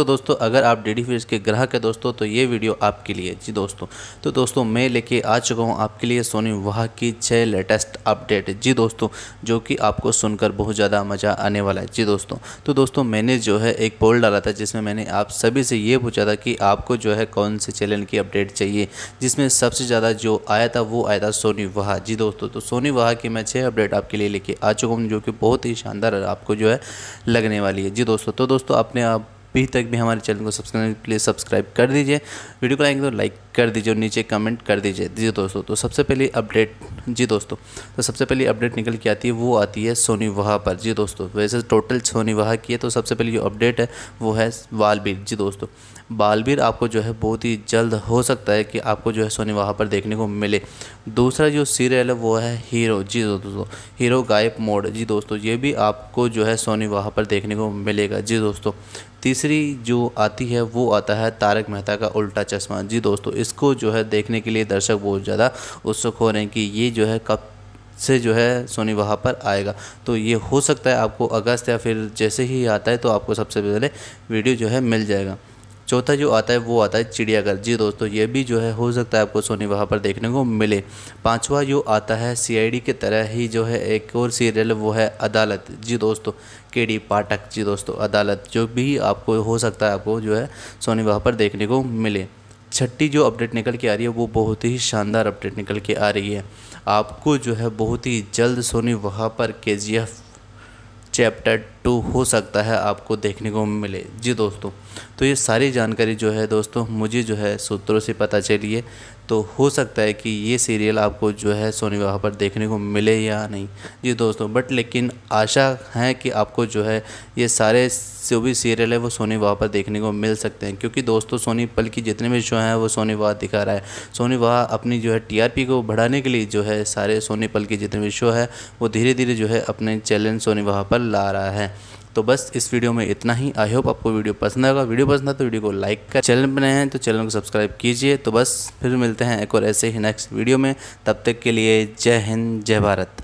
तो दोस्तों अगर आप डी डी के ग्राहक है दोस्तों तो ये वीडियो आपके लिए जी दोस्तों तो दोस्तों मैं लेके आ चुका हूँ आपके लिए सोनी वाह की छः लेटेस्ट अपडेट जी दोस्तों जो कि आपको सुनकर बहुत ज़्यादा मज़ा आने वाला है जी दोस्तों तो दोस्तों मैंने जो है एक पोल डाला था जिसमें मैंने आप सभी से ये पूछा था कि आपको जो है कौन से चैनल की अपडेट चाहिए जिसमें सबसे ज़्यादा जो आया था वो आया था सोनी वाह जी दोस्तों तो सोनी वाह की मैं छः अपडेट आपके लिए लेके आ चुका हूँ जो कि बहुत ही शानदार आपको जो है लगने वाली है जी दोस्तों तो दोस्तों अपने आप अभी तक भी हमारे चैनल को सब्सक्राइब के लिए सब्सक्राइब कर दीजिए वीडियो को लाएंगे तो लाइक कर दीजिए और नीचे कमेंट कर दीजिए जी दोस्तों तो सबसे पहली अपडेट जी दोस्तों तो सबसे पहली अपडेट निकल के आती है वो आती है सोनी वहा पर जी दोस्तों वैसे टोटल सोनी वहा की है तो सबसे पहली जो अपडेट है वो है बालबीर जी दोस्तों बालबीर आपको जो है बहुत ही जल्द हो सकता है कि आपको जो है सोनी वहा पर देखने को मिले दूसरा जो सीरियल है वो है हीरो जी दोस्तों हीरो गायब मोड जी दोस्तों ये भी आपको जो है सोनी वहा पर देखने को मिलेगा जी दोस्तों तीसरी जो आती है वो आता है तारक मेहता का उल्टा चश्मा जी दोस्तों इसको जो है देखने के लिए दर्शक बहुत ज़्यादा उत्सुक हो रहे हैं कि ये जो है कब से जो है सोनी वहाँ पर आएगा तो ये हो सकता है आपको अगस्त या फिर जैसे ही आता है तो आपको सबसे पहले वीडियो जो है मिल जाएगा चौथा जो आता है वो आता है चिड़ियाघर जी दोस्तों ये भी जो है हो सकता है आपको सोनी वहाँ पर देखने को मिले पाँचवा जो आता है सीआईडी के तरह ही जो है एक और सीरियल वो है अदालत जी दोस्तों के डी पाठक जी दोस्तों अदालत जो भी आपको हो सकता है आपको जो है सोनी वहाँ पर देखने को मिले छठी जो अपडेट निकल के आ रही है वो बहुत ही शानदार अपडेट निकल के आ रही है आपको जो है बहुत ही जल्द सोनी वहाँ पर के चैप्टर टू तो हो सकता है आपको देखने को मिले जी दोस्तों तो ये सारी जानकारी जो है दोस्तों मुझे जो है सूत्रों से पता चली है तो हो सकता है कि ये सीरियल आपको जो है सोनी विवाह पर देखने को मिले या नहीं जी दोस्तों बट लेकिन आशा है कि आपको जो है ये सारे जो भी सीरियल है वो सोनी विवाह पर देखने को मिल सकते हैं क्योंकि दोस्तों सोनी पल की जितने भी शो हैं वो सोनी विवाह दिखा रहा है सोनी वाह अपनी जो है टीआरपी को बढ़ाने के लिए जो है सारे सोनी पल के जितने भी शो है वो धीरे धीरे जो है अपने चैलेंज सोनी विवाह पर ला रहा है तो बस इस वीडियो में इतना ही आई होप आपको वीडियो पसंद आएगा वीडियो पसंद है तो वीडियो को लाइक कर चैनल पर नए हैं तो चैनल को सब्सक्राइब कीजिए तो बस फिर मिलते हैं एक और ऐसे ही नेक्स्ट वीडियो में तब तक के लिए जय हिंद जय भारत